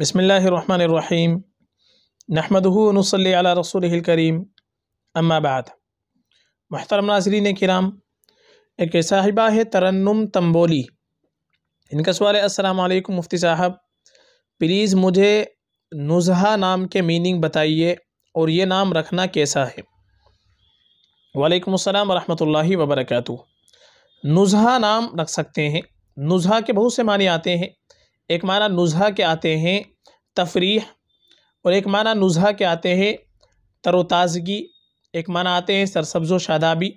बसमीम नहमदनसल रसूल करीम अम्माबाद महतरम नाजरीन कराम एक साहिबा है तरन्नुम तंबोली इनका सवाल है असलकम मुफ्ती साहब प्लीज़ मुझे नुजहा नाम के मीनिंग बताइए और ये नाम रखना कैसा है वालेकुम अस्सलाम वरहमतुल्लाहि वबरकatuh नुजहा नाम रख सकते हैं नुजहा के बहुत से मानी आते हैं एक माना नुजहा के आते हैं तफरीह और एक माना नुजहा के आते हैं तरोताज़गी एक माना आते हैं सरसब्ज़ शादाबी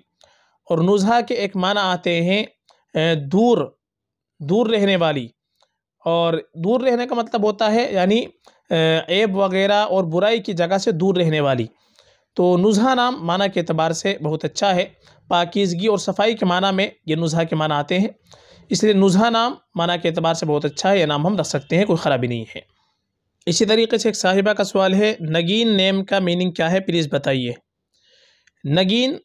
और नुजहा के एक माना आते हैं दूर दूर रहने वाली और दूर रहने का मतलब होता है यानी ऐब वगैरह और बुराई की जगह से दूर रहने वाली तो नुजहा नाम माना के अतबार से बहुत अच्छा है पाकिजगी और सफाई के माना में ये नुजहा के माना आते हैं इसलिए नुजहा नाम माना के अतबार से बहुत अच्छा है यह नाम हम रख सकते हैं कोई ख़राबी नहीं है इसी तरीके से एक साहिबा का सवाल है नगीन नेम का मीनिंग क्या है प्लीज़ बताइए नगीन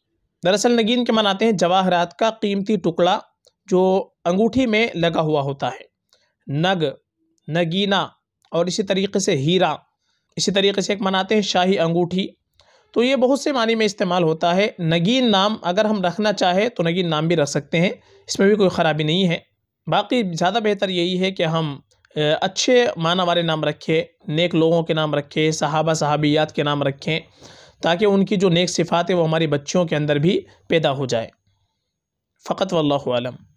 दरअसल नगीन के मनाते हैं जवाहरात का कीमती टुकड़ा जो अंगूठी में लगा हुआ होता है नग नगीना और इसी तरीके से हीरा इसी तरीके से एक मनाते हैं शाही अंगूठी तो ये बहुत से मानी में इस्तेमाल होता है नगीन नाम अगर हम रखना चाहें तो नगीन नाम भी रख सकते हैं इसमें भी कोई ख़राबी नहीं है बाकी ज़्यादा बेहतर यही है कि हम अच्छे माना वाले नाम रखें नेक लोगों के नाम रखें सहाबा सहाबियात के नाम रखें ताकि उनकी जो नेक सिफ़ात है वो हमारी बच्चियों के अंदर भी पैदा हो जाए फ़कत वल्लम